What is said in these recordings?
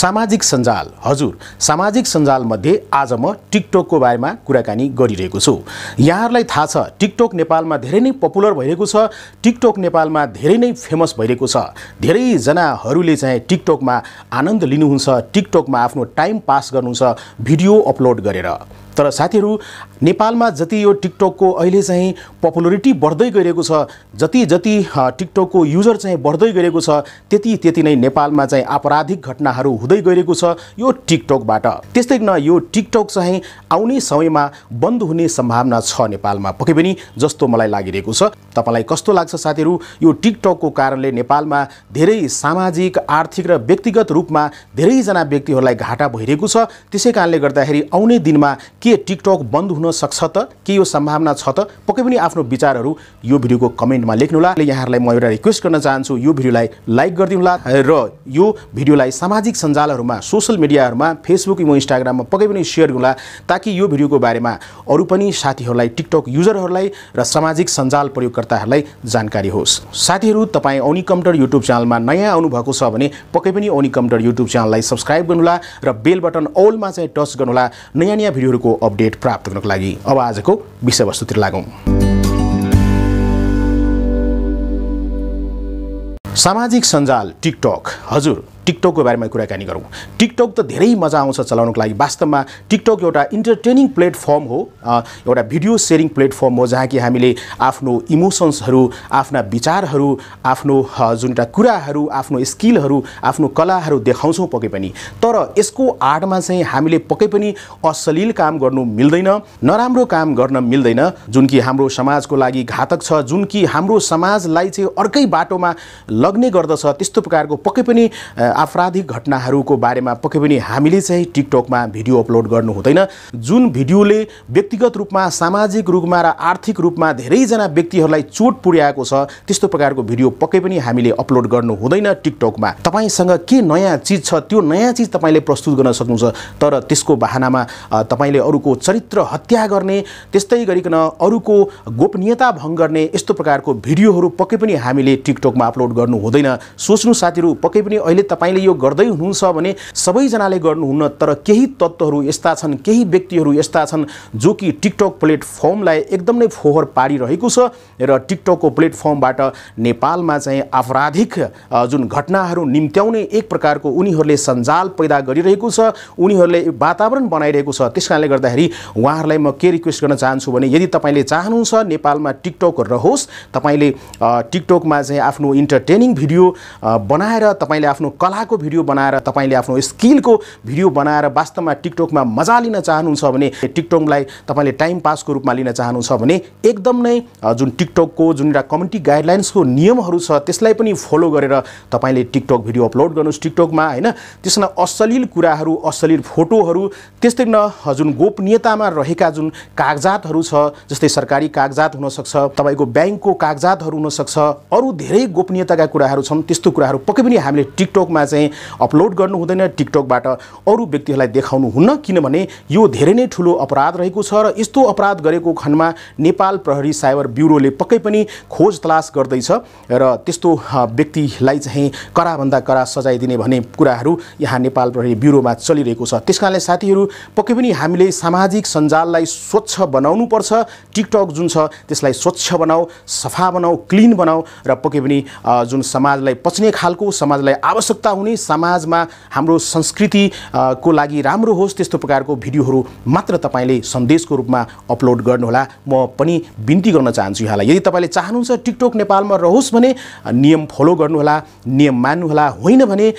सामाजिक सञ्जाल हजुर सामाजिक सञ्जालमध्ये आज म टिकटकको बारेमा कुराकानी गरिरहेको छु यहाँहरूलाई थाहा छ टिकटक नेपालमा धेरै नै पपुलर भइरहेको छ टिकटक नेपालमा धेरै नै फेमस भइरहेको छ धेरैजनाहरूले चाहिँ टिकटकमा आनन्द लिनुहुन्छ टिकटकमा आफ्नो टाइम पास गर्नुहुन्छ भिडियो अपलोड गरेर तर साथीहरू नेपालमा जति यो टिकटकको अहिले चाहिँ पपुलरिटी बढ्दै गइरहेको छ जति जति टिकटकको युजर चाहिँ बढ्दै गइरहेको छ त्यति त्यति नै नेपालमा चाहिँ आपराधिक घटनाहरू हुँदै गइरहेको छ यो टिकटकबाट त्यस्तै न यो टिकटक चाहिँ आउने समयमा बन्द हुने सम्भावना छ नेपालमा पक्कै पनि जस्तो मलाई लागिरहेको छ तपाईँलाई कस्तो लाग्छ साथीहरू यो टिकटकको कारणले नेपालमा धेरै सामाजिक आर्थिक र व्यक्तिगत रूपमा धेरैजना व्यक्तिहरूलाई घाटा भइरहेको छ त्यसै कारणले गर्दाखेरि आउने दिनमा के टिकटक बन्द हुन सक्छ त के यो सम्भावना छ त पक्कै पनि आफ्नो विचारहरू यो भिडियोको कमेन्टमा लेख्नुहोला यहाँहरूलाई म एउटा रिक्वेस्ट गर्न चाहन्छु यो भिडियोलाई लाइक गरिदिनुहोला र यो भिडियोलाई सामाजिक सञ्जालहरूमा सोसियल मिडियाहरूमा फेसबुक इमो इन्स्टाग्राममा पक्कै पनि सेयर गर्नुहोला ताकि यो भिडियोको बारेमा अरू पनि साथीहरूलाई टिकटक युजरहरूलाई र सामाजिक सञ्जाल प्रयोगकर्ताहरूलाई जानकारी होस् साथीहरू तपाईँ औनी कम्प्युटर युट्युब च्यानलमा नयाँ आउनुभएको छ भने पक्कै पनि औनी कम्प्युटर युट्युब च्यानललाई सब्सक्राइब गर्नुहोला र बेल बटन अलमा चाहिँ टच गर्नुहोला नयाँ नयाँ भिडियोहरूको अपडेट प्राप्त गर्नको लागि अब आजको विषयवस्तुतिर लागौँ सामाजिक सञ्जाल टिकटक हजुर टिकटकको बारेमा कुराकानी गरौँ टिकटक त धेरै मजा आउँछ चलाउनुको लागि वास्तवमा टिकटक एउटा इन्टरटेनिङ प्लेटफर्म हो एउटा भिडियो सेयरिङ प्लेटफर्म हो जहाँ कि हामीले आफ्नो इमोसन्सहरू आफ्ना विचारहरू आफ्नो जुन एउटा कुराहरू आफ्नो स्किलहरू आफ्नो कलाहरू देखाउँछौँ पक्कै पनि तर यसको आर्टमा चाहिँ हामीले पक्कै पनि अश्लील काम गर्नु मिल्दैन नराम्रो काम गर्न मिल्दैन जुन कि हाम्रो समाजको लागि घातक छ जुन कि हाम्रो समाजलाई चाहिँ अर्कै बाटोमा लग्ने गर्दछ त्यस्तो प्रकारको पक्कै पनि आपराधिक घटनाहरूको बारेमा पक्कै पनि हामीले चाहिँ टिकटकमा भिडियो अपलोड गर्नु हुँदैन जुन भिडियोले व्यक्तिगत रूपमा सामाजिक रूपमा र आर्थिक रूपमा धेरैजना व्यक्तिहरूलाई चोट पुर्याएको छ त्यस्तो प्रकारको भिडियो पक्कै पनि हामीले अपलोड गर्नु हुँदैन टिकटकमा तपाईँसँग के नयाँ चिज छ त्यो नयाँ चिज तपाईँले प्रस्तुत गर्न सक्नुहुन्छ तर त्यसको बाहनामा तपाईँले अरूको चरित्र हत्या गर्ने त्यस्तै गरिकन अरूको गोपनीयता भङ्ग गर्ने यस्तो प्रकारको भिडियोहरू पक्कै पनि हामीले टिकटकमा अपलोड गर्नु हुँदैन सोच्नु साथीहरू पक्कै पनि अहिले तपाईँ तपाईँले यो गर्दै हुनुहुन्छ भने सबैजनाले गर्नुहुन्न तर केही तत्त्वहरू यस्ता छन् केही व्यक्तिहरू यस्ता छन् जो कि टिकटक प्लेटफर्मलाई एकदम नै फोहोर पारिरहेको छ र टिकटकको प्लेटफर्मबाट नेपालमा चाहिँ आपराधिक जुन घटनाहरू निम्त्याउने एक प्रकारको उनीहरूले सञ्जाल पैदा गरिरहेको छ उनीहरूले वातावरण बनाइरहेको छ त्यस कारणले गर्दाखेरि उहाँहरूलाई म के रिक्वेस्ट गर्न चाहन्छु भने यदि तपाईँले चाहनुहुन्छ नेपालमा टिकटक रहोस् तपाईँले टिकटकमा चाहिँ आफ्नो इन्टरटेनिङ भिडियो बनाएर तपाईँले आफ्नो कला कलाको भिडियो बनाएर तपाईँले आफ्नो स्किलको भिडियो बनाएर वास्तवमा टिकटकमा मजा लिन चाहनुहुन्छ भने टिकटकलाई तपाईँले टाइम पासको रूपमा लिन चाहनुहुन्छ भने एकदम नै जुन टिकटकको जुन एउटा कम्युनिटी गाइडलाइन्सको नियमहरू छ त्यसलाई पनि फलो गरेर तपाईँले टिकटक भिडियो अपलोड गर्नुहोस् टिकटकमा होइन त्यसमा अश्लील कुराहरू अश्लील फोटोहरू त्यस्तै न जुन गोपनीयतामा रहेका जुन कागजातहरू छ जस्तै सरकारी कागजात हुनसक्छ तपाईँको ब्याङ्कको कागजातहरू हुनसक्छ अरू धेरै गोपनीयताका कुराहरू छन् त्यस्तो कुराहरू पक्कै पनि हामीले टिकटकमा चाहिँ अपलोड गर्नु हुँदैन टिकटकबाट अरू व्यक्तिहरूलाई देखाउनुहुन्न किनभने यो धेरै नै ठुलो अपराध रहेको छ र यस्तो अपराध गरेको खण्डमा नेपाल प्रहरी साइबर ब्युरोले पक्कै पनि खोज तलास गर्दैछ र त्यस्तो व्यक्तिलाई चाहिँ कराभन्दा करा सजाय दिने भन्ने कुराहरू यहाँ नेपाल प्रहरी ब्युरोमा चलिरहेको छ त्यस कारणले साथीहरू पक्कै पनि हामीले सामाजिक सञ्जाललाई स्वच्छ बनाउनुपर्छ टिकटक जुन छ त्यसलाई स्वच्छ बनाऊ सफा बनाऊ क्लिन बनाऊ र पक्कै पनि जुन समाजलाई पच्ने खालको समाजलाई आवश्यकता हुने समाजमा हाम्रो संस्कृति को लागि राम्रो होस् त्यस्तो प्रकारको भिडियोहरू मात्र तपाईँले सन्देशको रूपमा अपलोड गर्नुहोला म पनि बिन्ती गर्न चाहन्छु यहाँलाई यदि तपाईँले चाहनुहुन्छ टिकटक नेपालमा रहोस् भने नियम फलो गर्नुहोला नियम मान्नुहोला होइन भने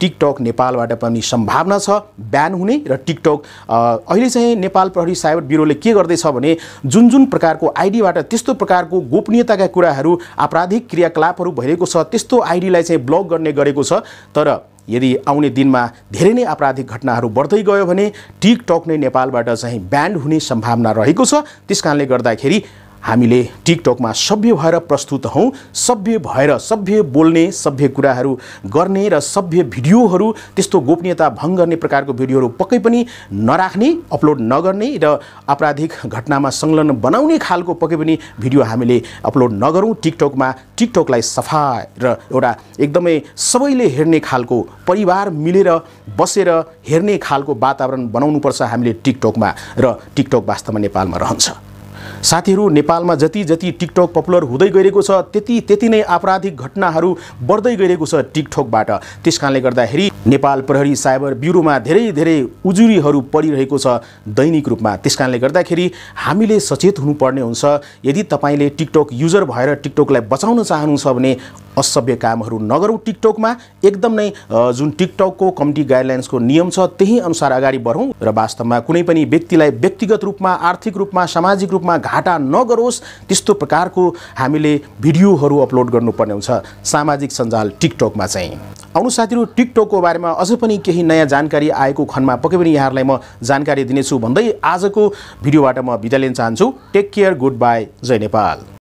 टिकटक नेपालबाट पनि सम्भावना छ ब्यान हुने र टिकटक अहिले चाहिँ नेपाल प्रहरी साइबर ब्युरोले के गर्दैछ भने जुन जुन प्रकारको आइडीबाट त्यस्तो प्रकारको गोपनीयताका कुराहरू आपराधिक क्रियाकलापहरू भइरहेको छ त्यस्तो आइडीलाई चाहिँ ब्लक गर्ने गरेको छ तर यदि आउने दिनमा धेरै नै आपराधिक घटनाहरू बढ्दै गयो भने टिकटक नै नेपालबाट चाहिँ ब्यान्ड हुने सम्भावना रहेको छ त्यस कारणले गर्दाखेरि हामीले टिकटकमा सभ्य भएर प्रस्तुत हौँ सभ्य भएर सभ्य बोल्ने सभ्य कुराहरू गर्ने र सभ्य भिडियोहरू त्यस्तो गोपनीयता भङ्ग गर्ने प्रकारको भिडियोहरू पक्कै पनि नराख्ने अपलोड नगर्ने र आपराधिक घटनामा संलग्न बनाउने खालको पक्कै पनि भिडियो हामीले अपलोड नगरौँ टिकटकमा टिकटकलाई सफा र एउटा एकदमै सबैले हेर्ने खालको परिवार मिलेर बसेर हेर्ने खालको वातावरण बनाउनुपर्छ हामीले टिकटकमा र टिकटक वास्तवमा नेपालमा रहन्छ साथीहरू नेपालमा जति जति टिकटक पपुलर हुँदै गइरहेको छ त्यति त्यति नै आपराधिक घटनाहरू बढ्दै गइरहेको छ टिकटकबाट त्यस कारणले गर्दाखेरि नेपाल प्रहरी साइबर ब्युरोमा धेरै धेरै उजुरीहरू परिरहेको छ दैनिक रूपमा त्यस कारणले गर्दाखेरि हामीले सचेत हुनुपर्ने हुन्छ यदि तपाईँले टिकटक युजर भएर टिकटकलाई बचाउन चाहनुहुन्छ भने असभ्य कामहरू नगरौँ टिकटकमा एकदम नै जुन टिकटकको कम्युनिटी गाइडलाइन्सको नियम छ त्यही अनुसार अगाडि बढौँ र वास्तवमा कुनै पनि व्यक्तिलाई व्यक्तिगत रूपमा आर्थिक रूपमा सामाजिक रूपमा घाटा नगरोस् त्यस्तो प्रकारको हामीले भिडियोहरू अपलोड गर्नुपर्ने हुन्छ सामाजिक सञ्जाल टिकटकमा चाहिँ आउनु साथीहरू टिकटकको बारेमा अझै पनि केही नयाँ जानकारी आएको खण्डमा पक्कै पनि यहाँहरूलाई म जानकारी दिनेछु भन्दै आजको भिडियोबाट म बिदा लिन चाहन्छु टेक केयर गुड बाई जय नेपाल